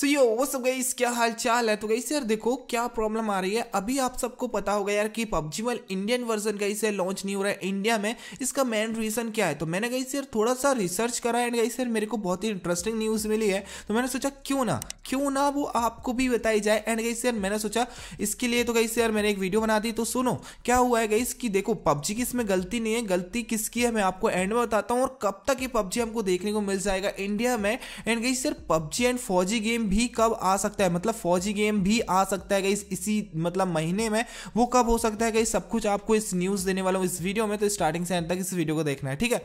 सो यो वो सब गई क्या हाल चाल है तो गई यार देखो क्या प्रॉब्लम आ रही है अभी आप सबको पता होगा यार कि पबजी मोबाइल इंडियन वर्जन गई से लॉन्च नहीं हो रहा है इंडिया में इसका मेन रीजन क्या है तो मैंने गई यार थोड़ा सा रिसर्च करा एंड गई यार मेरे को बहुत ही इंटरेस्टिंग न्यूज़ मिली है तो मैंने सोचा क्यों ना क्यों ना वो आपको भी बताई जाए एंड गई यार मैंने सोचा इसके लिए तो गई यार मैंने एक वीडियो बना दी तो सुनो क्या हुआ है गई कि देखो पबजी की इसमें गलती नहीं है गलती किसकी है मैं आपको एंड में बताता हूँ और कब तक ये पबजी हमको देखने को मिल जाएगा इंडिया में एंड गई यार पबजी एंड फौजी गेम भी कब आ सकता है मतलब फौजी गेम भी आ सकता है इस इसी मतलब महीने में वो कब हो सकता है गई सब कुछ आपको इस न्यूज़ देने वाला हूँ इस वीडियो में तो स्टार्टिंग से एंड तक इस वीडियो को देखना है ठीक है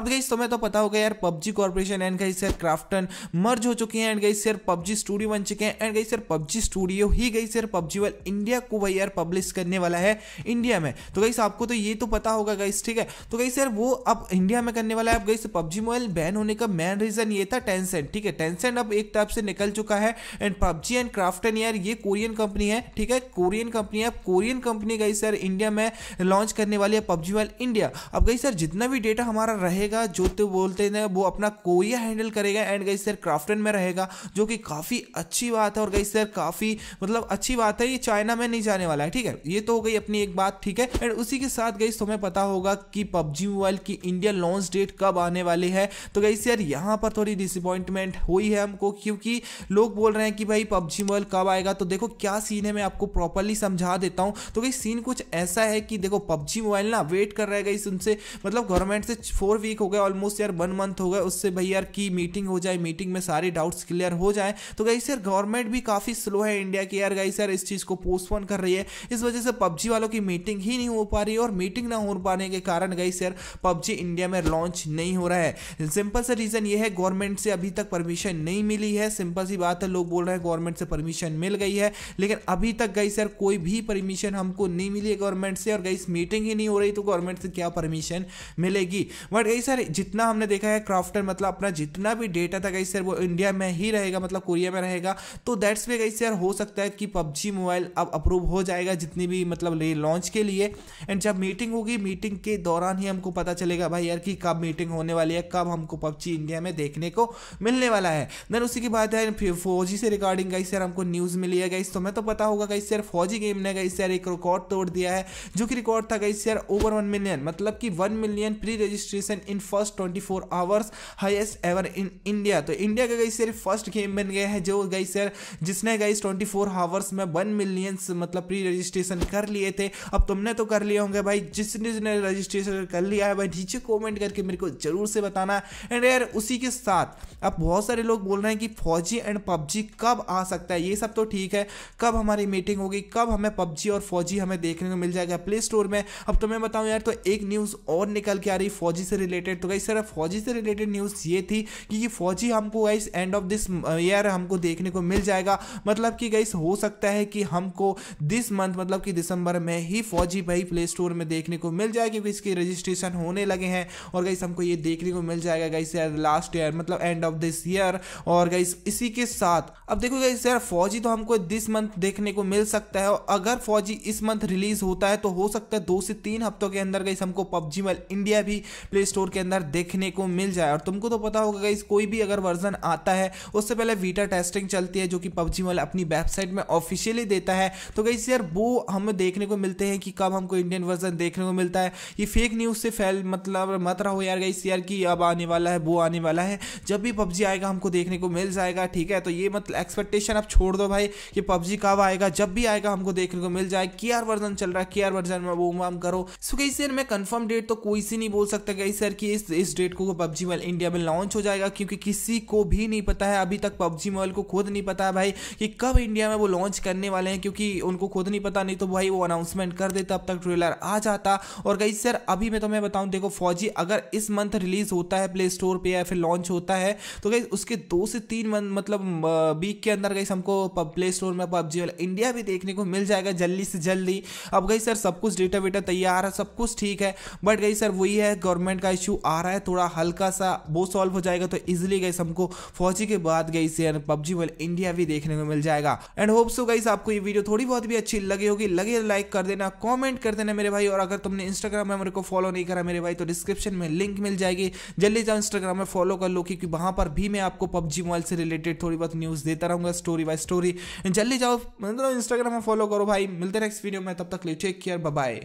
अब गई तो मैं तो पता होगा यार पबजी कॉर्पोरेशन एंड गई सर क्राफ्टन मर्ज हो चुके हैं एंड गई सर पबजी स्टूडियो बन चुके हैं एंड गई सर पबजी स्टूडियो ही गई सर पबजी वर्ल्ड इंडिया को भाई यार पब्लिश करने वाला है इंडिया में तो गई आपको तो ये तो पता होगा गई ठीक है तो गई सर वो अब इंडिया में करने वाला है अब गई पबजी मोबाइल बैन होने का मेन रीजन ये था टेंसेंट ठीक है टेंसेंट अब एक तरफ से निकल चुका चुका है एंड पबजी एंड क्राफ्टन यार ये कोरियन कंपनी है ठीक है कोरियन कंपनी है कोरियन कंपनी गई सर इंडिया में लॉन्च करने वाली है पबजी वाल इंडिया अब गई सर जितना भी डेटा हमारा रहेगा जो तो बोलते हैं वो अपना कोरिया हैंडल करेगा एंड गई सर क्राफ्टन में रहेगा जो कि काफ़ी अच्छी बात है और गई सर काफ़ी मतलब अच्छी बात है ये चाइना में नहीं जाने वाला है ठीक है ये तो हो गई अपनी एक बात ठीक है एंड उसी के साथ गई तुम्हें पता होगा कि पबजी मोबाइल की इंडिया लॉन्च डेट कब आने वाली है तो गई सर यहाँ पर थोड़ी डिसअपॉइंटमेंट हुई है हमको क्योंकि लोग बोल रहे हैं कि भाई पबजी मोबाइल कब आएगा तो देखो क्या सीन है मैं आपको प्रॉपरली समझा देता हूँ तो भाई सीन कुछ ऐसा है कि देखो पबजी मोबाइल ना वेट कर रहेगा इस उनसे मतलब गवर्नमेंट से फोर वीक हो गया ऑलमोस्ट यार वन मंथ हो गया उससे भाई यार की मीटिंग हो जाए मीटिंग में सारे डाउट्स क्लियर हो जाए तो गई यार गवर्नमेंट भी काफ़ी स्लो है इंडिया की यार गई यार इस चीज़ को पोस्टपोन कर रही है इस वजह से पबजी वालों की मीटिंग ही नहीं हो पा रही और मीटिंग ना हो पाने के कारण गई यार पबजी इंडिया में लॉन्च नहीं हो रहा है सिंपल सा रीज़न ये है गवर्नमेंट से अभी तक परमिशन नहीं मिली है सिंपल सी बात है लोग बोल रहे हैं गवर्नमेंट से परमिशन मिल गई है लेकिन अभी तक गई सर कोई भी परमिशन हमको नहीं मिली है गवर्नमेंट से और गई मीटिंग ही नहीं हो रही तो गवर्नमेंट से क्या परमिशन मिलेगी बट गई सर जितना हमने देखा है क्राफ्टर मतलब अपना जितना भी डेटा था गई सर वो इंडिया में ही रहेगा मतलब कोरिया में रहेगा तो दैट्स वे गई सर हो सकता है कि पबजी मोबाइल अब अप्रूव हो जाएगा जितनी भी मतलब लॉन्च के लिए एंड जब मीटिंग होगी मीटिंग के दौरान ही हमको पता चलेगा भाई यार कि कब मीटिंग होने वाली है कब हमको पबजी इंडिया में देखने को मिलने वाला है देन उसी की बात है फौजी से रिकॉर्डिंग गई सर हमको न्यूज़ मिली है गाइस तुम्हें तो, तो पता होगा गई सर फौजी गेम ने गई सर एक रिकॉर्ड तोड़ दिया है जो कि रिकॉर्ड था गई सर ओवर वन मिलियन मतलब कि one million pre registration in first twenty four hours highest ever in India तो इंडिया का गई सर फर्स्ट गेम बन गया है जो गई सर जिसने गई ट्वेंटी फोर आवर्स में वन मिलियन मतलब प्री रजिस्ट्रेशन कर लिए थे अब तुमने तो कर लिए होंगे भाई जिसने जिसने रजिस्ट्रेशन कर लिया है भाई नीचे कॉमेंट करके मेरे को जरूर से बताना एंड यार उसी के साथ अब बहुत सारे लोग बोल रहे हैं कि फौजी एंड पबजी कब आ सकता है ये सब तो ठीक है कब हमारी मीटिंग होगी कब हमें पबजी और फौजी हमें देखने को मिल जाएगा प्ले स्टोर में अब तो मैं बताऊँ यार तो एक न्यूज़ और निकल के आ रही फौजी से रिलेटेड तो गई सर फौजी से रिलेटेड न्यूज़ ये थी कि ये फौजी हमको guys end of this year हमको देखने को मिल जाएगा मतलब कि गाइस हो सकता है कि हमको दिस मंथ मतलब कि दिसंबर में ही फौजी भाई प्ले स्टोर में देखने को मिल जाएगा क्योंकि इसके रजिस्ट्रेशन होने लगे हैं और गाइस हमको ये देखने को मिल जाएगा गाइस यार लास्ट ईयर मतलब एंड ऑफ दिस ईयर और गाइस इसी के के साथ अब देखो यार फौजी तो हमको दिस मंथ देखने को मिल सकता है और अगर फौजी इस मंथ रिलीज होता है तो हो सकता है दो से तीन हफ्तों के अंदर गई हमको पबजी मल इंडिया भी प्ले स्टोर के अंदर देखने को मिल जाए और तुमको तो पता होगा गई कोई भी अगर वर्जन आता है उससे पहले वीटा टेस्टिंग चलती है जो कि पबजी मल अपनी वेबसाइट में ऑफिशियली देता है तो गई यार वो हमें देखने को मिलते हैं कि कब हमको इंडियन वर्जन देखने को मिलता है ये फेक न्यूज़ से फैल मतलब मत रहो यार गई यार कि अब आने वाला है वो आने वाला है जब भी पबजी आएगा हमको देखने को मिल जाएगा ठीक है ठीक है तो ये मतलब एक्सपेक्टेशन आप छोड़ दो भाई कि पबजी कब आएगा जब भी आएगा हमको देखने को मिल जाए के आर वर्जन चल रहा है के आर वर्जन में वो वाम करो सो कहीं सर मैं कन्फर्म डेट तो कोई सी नहीं बोल सकता कहीं सर कि इस इस डेट को पबजी मोबाइल इंडिया में लॉन्च हो जाएगा क्योंकि किसी को भी नहीं पता है अभी तक पबजी मोबाइल को खुद नहीं पता है भाई कि कब इंडिया में वो लॉन्च करने वाले हैं क्योंकि उनको खुद नहीं पता नहीं तो भाई वो अनाउंसमेंट कर देता अब तक ट्रेलर आ जाता और कहीं सर अभी मैं तुम्हें तो बताऊँ देखो फौजी अगर इस मंथ रिलीज होता है प्ले स्टोर पर या फिर लॉन्च होता है तो कहीं उसके दो से तीन मंथ मतलब मतलब वीक के अंदर गई हमको प्ले स्टोर में पबजी वाला इंडिया भी देखने को मिल जाएगा जल्दी से जल्दी अब गई सर सब कुछ डेटा वेटा तैयार है सब कुछ ठीक है बट गई सर वही है गवर्नमेंट का इशू आ रहा है थोड़ा हल्का सा वो सॉल्व हो जाएगा तो इजिली गई हमको फौजी के बाद गई से पबजी वाले इंडिया भी देखने को मिल जाएगा एंड होप सो गई आपको ये वीडियो थोड़ी बहुत भी अच्छी लगी होगी लगे लाइक तो कर देना कॉमेंट कर देना मेरे भाई और अगर तुमने इंस्टाग्राम में मेरे को फॉलो नहीं करा मेरे भाई तो डिस्क्रिप्शन में लिंक मिल जाएगी जल्दी जाओ इंस्टाग्राम में फॉलो कर लो क्योंकि वहां पर भी मैं आपको पबजी मोबाइल से रिलेटेड थोड़ी बहुत न्यूज़ देता रहूँगा स्टोरी बाय स्टोरी जल्दी जाओ मतलब इंस्टाग्राम में फॉलो करो भाई मिलते नेक्स्ट वीडियो में तब तक लिए टेक केयर बाय